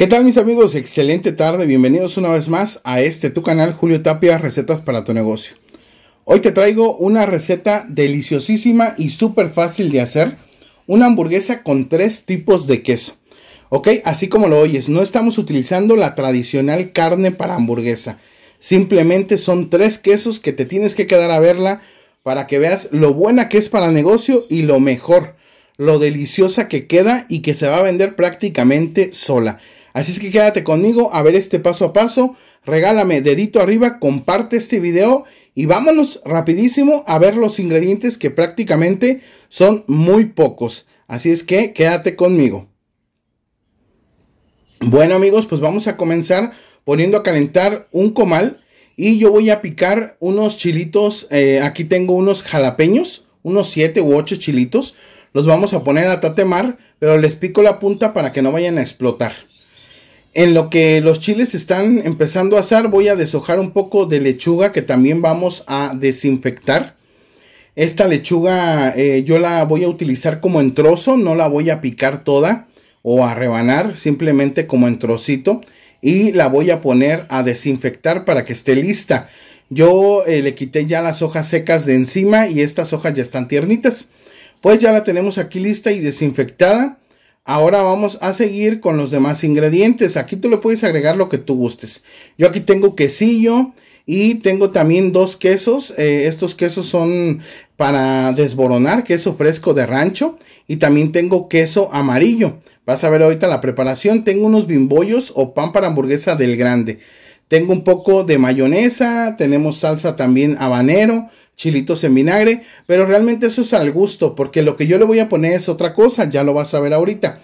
¿Qué tal mis amigos? Excelente tarde, bienvenidos una vez más a este tu canal Julio Tapia, recetas para tu negocio. Hoy te traigo una receta deliciosísima y súper fácil de hacer, una hamburguesa con tres tipos de queso. Ok, así como lo oyes, no estamos utilizando la tradicional carne para hamburguesa, simplemente son tres quesos que te tienes que quedar a verla para que veas lo buena que es para negocio y lo mejor, lo deliciosa que queda y que se va a vender prácticamente sola. Así es que quédate conmigo a ver este paso a paso. Regálame dedito arriba, comparte este video y vámonos rapidísimo a ver los ingredientes que prácticamente son muy pocos. Así es que quédate conmigo. Bueno amigos, pues vamos a comenzar poniendo a calentar un comal y yo voy a picar unos chilitos. Eh, aquí tengo unos jalapeños, unos 7 u 8 chilitos. Los vamos a poner a tatemar, pero les pico la punta para que no vayan a explotar. En lo que los chiles están empezando a asar, voy a deshojar un poco de lechuga que también vamos a desinfectar. Esta lechuga eh, yo la voy a utilizar como en trozo, no la voy a picar toda o a rebanar, simplemente como en trocito. Y la voy a poner a desinfectar para que esté lista. Yo eh, le quité ya las hojas secas de encima y estas hojas ya están tiernitas. Pues ya la tenemos aquí lista y desinfectada. Ahora vamos a seguir con los demás ingredientes. Aquí tú le puedes agregar lo que tú gustes. Yo aquí tengo quesillo y tengo también dos quesos. Eh, estos quesos son para desboronar, queso fresco de rancho. Y también tengo queso amarillo. Vas a ver ahorita la preparación. Tengo unos bimbollos o pan para hamburguesa del grande. Tengo un poco de mayonesa, tenemos salsa también habanero, chilitos en vinagre, pero realmente eso es al gusto, porque lo que yo le voy a poner es otra cosa, ya lo vas a ver ahorita.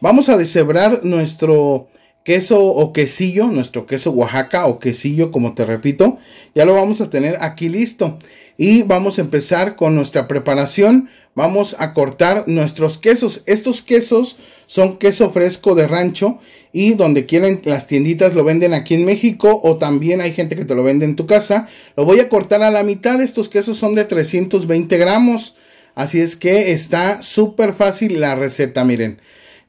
Vamos a deshebrar nuestro queso o quesillo, nuestro queso Oaxaca o quesillo, como te repito, ya lo vamos a tener aquí listo. Y vamos a empezar con nuestra preparación, vamos a cortar nuestros quesos. Estos quesos son queso fresco de rancho y donde quieren las tienditas lo venden aquí en México o también hay gente que te lo vende en tu casa. Lo voy a cortar a la mitad, estos quesos son de 320 gramos, así es que está súper fácil la receta, miren.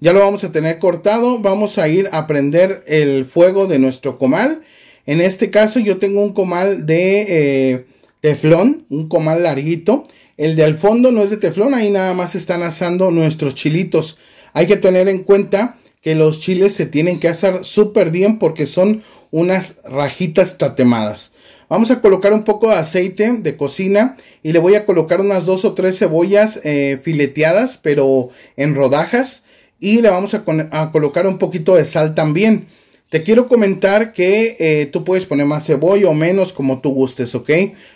Ya lo vamos a tener cortado, vamos a ir a prender el fuego de nuestro comal. En este caso yo tengo un comal de eh, teflón, un comal larguito. El de al fondo no es de teflón, ahí nada más están asando nuestros chilitos. Hay que tener en cuenta que los chiles se tienen que hacer súper bien porque son unas rajitas tatemadas. Vamos a colocar un poco de aceite de cocina y le voy a colocar unas dos o tres cebollas eh, fileteadas pero en rodajas y le vamos a colocar un poquito de sal también. Te quiero comentar que eh, tú puedes poner más cebolla o menos como tú gustes, ¿ok?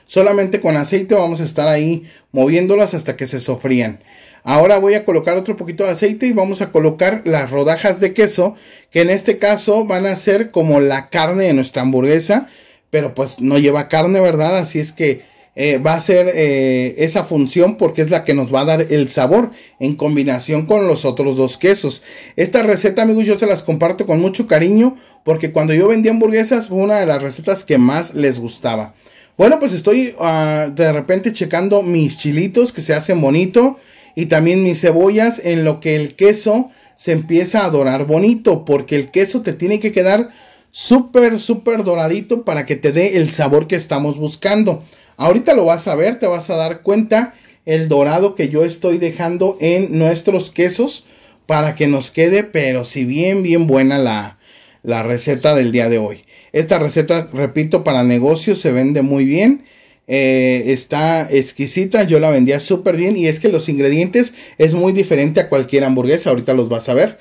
Solamente con aceite vamos a estar ahí moviéndolas hasta que se sofrían. Ahora voy a colocar otro poquito de aceite y vamos a colocar las rodajas de queso, que en este caso van a ser como la carne de nuestra hamburguesa, pero pues no lleva carne, ¿verdad? Así es que eh, va a ser eh, esa función porque es la que nos va a dar el sabor en combinación con los otros dos quesos. Esta receta, amigos, yo se las comparto con mucho cariño porque cuando yo vendía hamburguesas fue una de las recetas que más les gustaba. Bueno, pues estoy ah, de repente checando mis chilitos que se hacen bonito y también mis cebollas en lo que el queso se empieza a dorar bonito porque el queso te tiene que quedar súper, súper doradito para que te dé el sabor que estamos buscando. Ahorita lo vas a ver, te vas a dar cuenta el dorado que yo estoy dejando en nuestros quesos para que nos quede, pero si bien, bien buena la, la receta del día de hoy. Esta receta, repito, para negocios se vende muy bien. Eh, está exquisita, yo la vendía súper bien y es que los ingredientes es muy diferente a cualquier hamburguesa, ahorita los vas a ver.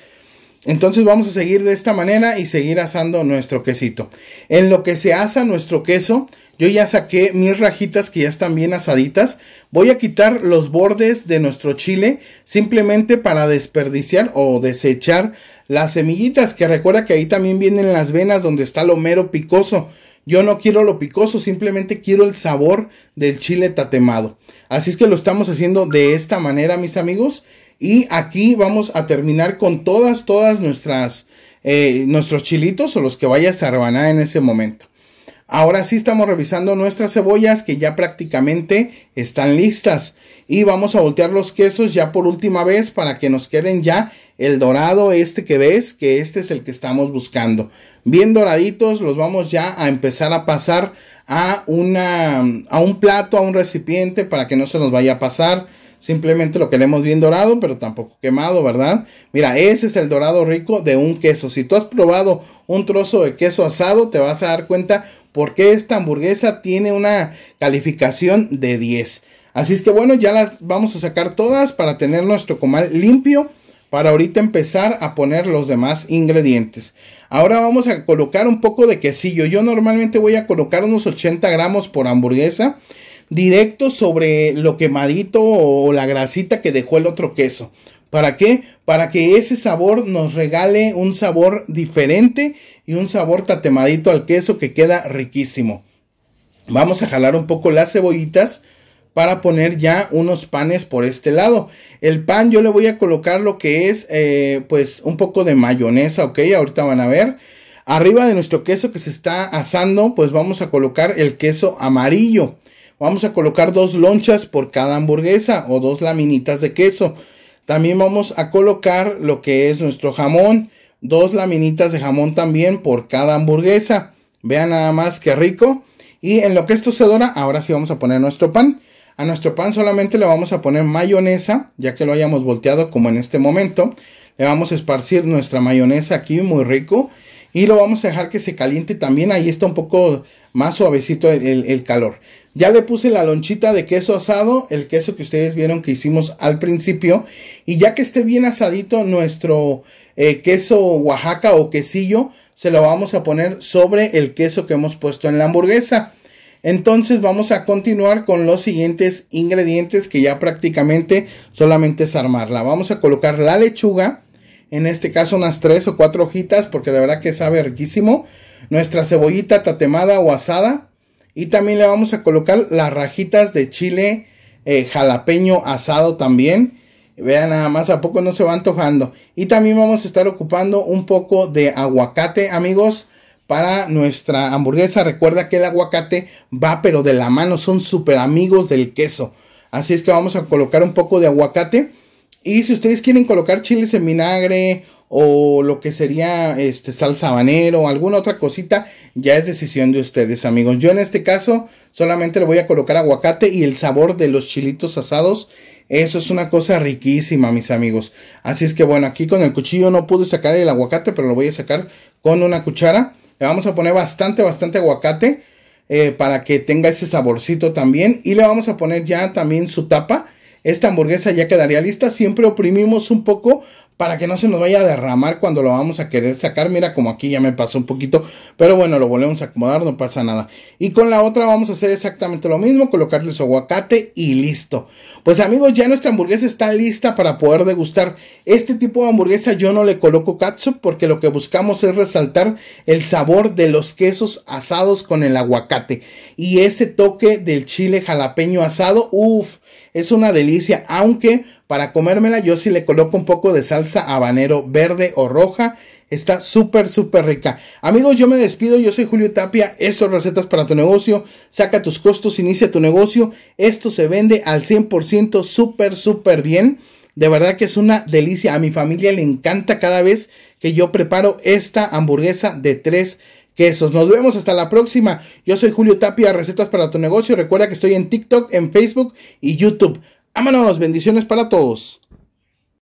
Entonces vamos a seguir de esta manera y seguir asando nuestro quesito. En lo que se asa nuestro queso, yo ya saqué mis rajitas que ya están bien asaditas. Voy a quitar los bordes de nuestro chile simplemente para desperdiciar o desechar las semillitas. Que recuerda que ahí también vienen las venas donde está lo mero picoso. Yo no quiero lo picoso, simplemente quiero el sabor del chile tatemado. Así es que lo estamos haciendo de esta manera, mis amigos. Y aquí vamos a terminar con todas, todas nuestras, eh, nuestros chilitos o los que vayas a rebanar en ese momento. Ahora sí estamos revisando nuestras cebollas que ya prácticamente están listas. Y vamos a voltear los quesos ya por última vez para que nos queden ya el dorado este que ves, que este es el que estamos buscando. Bien doraditos, los vamos ya a empezar a pasar a, una, a un plato, a un recipiente para que no se nos vaya a pasar. Simplemente lo queremos bien dorado, pero tampoco quemado, ¿verdad? Mira, ese es el dorado rico de un queso. Si tú has probado un trozo de queso asado, te vas a dar cuenta por qué esta hamburguesa tiene una calificación de 10. Así es que bueno, ya las vamos a sacar todas para tener nuestro comal limpio para ahorita empezar a poner los demás ingredientes. Ahora vamos a colocar un poco de quesillo. Yo normalmente voy a colocar unos 80 gramos por hamburguesa directo sobre lo quemadito o la grasita que dejó el otro queso. ¿Para qué? Para que ese sabor nos regale un sabor diferente y un sabor tatemadito al queso que queda riquísimo. Vamos a jalar un poco las cebollitas para poner ya unos panes por este lado. El pan yo le voy a colocar lo que es eh, pues un poco de mayonesa, ok, ahorita van a ver. Arriba de nuestro queso que se está asando pues vamos a colocar el queso amarillo. Vamos a colocar dos lonchas por cada hamburguesa o dos laminitas de queso. También vamos a colocar lo que es nuestro jamón. Dos laminitas de jamón también por cada hamburguesa. Vean nada más que rico. Y en lo que esto se dora, ahora sí vamos a poner nuestro pan. A nuestro pan solamente le vamos a poner mayonesa, ya que lo hayamos volteado como en este momento. Le vamos a esparcir nuestra mayonesa aquí, muy rico. Y lo vamos a dejar que se caliente también. Ahí está un poco más suavecito el, calor. Ya le puse la lonchita de queso asado, el queso que ustedes vieron que hicimos al principio. Y ya que esté bien asadito nuestro eh, queso Oaxaca o quesillo, se lo vamos a poner sobre el queso que hemos puesto en la hamburguesa. Entonces vamos a continuar con los siguientes ingredientes que ya prácticamente solamente es armarla. Vamos a colocar la lechuga, en este caso unas 3 o 4 hojitas porque de verdad que sabe riquísimo nuestra cebollita tatemada o asada. Y también le vamos a colocar las rajitas de chile eh, jalapeño asado también. Vean nada más, ¿a poco no se va antojando? Y también vamos a estar ocupando un poco de aguacate, amigos, para nuestra hamburguesa. Recuerda que el aguacate va pero de la mano, son súper amigos del queso. Así es que vamos a colocar un poco de aguacate. Y si ustedes quieren colocar chiles en vinagre o lo que sería este salsa o alguna otra cosita, ya es decisión de ustedes, amigos. Yo en este caso solamente le voy a colocar aguacate y el sabor de los chilitos asados. Eso es una cosa riquísima, mis amigos. Así es que bueno, aquí con el cuchillo no pude sacar el aguacate, pero lo voy a sacar con una cuchara. Le vamos a poner bastante, bastante aguacate eh, para que tenga ese saborcito también. Y le vamos a poner ya también su tapa esta hamburguesa ya quedaría lista. Siempre oprimimos un poco para que no se nos vaya a derramar cuando lo vamos a querer sacar. Mira como aquí ya me pasó un poquito, pero bueno, lo volvemos a acomodar, no pasa nada. Y con la otra vamos a hacer exactamente lo mismo, colocarle su aguacate y listo. Pues amigos, ya nuestra hamburguesa está lista para poder degustar. Este tipo de hamburguesa yo no le coloco catsup porque lo que buscamos es resaltar el sabor de los quesos asados con el aguacate. Y ese toque del chile jalapeño asado, uff es una delicia, aunque para comérmela yo sí le coloco un poco de salsa habanero verde o roja. Está súper, súper rica. Amigos, yo me despido. Yo soy Julio Tapia. Estas recetas para tu negocio. Saca tus costos, inicia tu negocio. Esto se vende al 100% súper, súper bien. De verdad que es una delicia. A mi familia le encanta cada vez que yo preparo esta hamburguesa de tres quesos. Nos vemos hasta la próxima. Yo soy Julio Tapia, recetas para tu negocio. Recuerda que estoy en TikTok, en Facebook y YouTube. Vámonos, bendiciones para todos.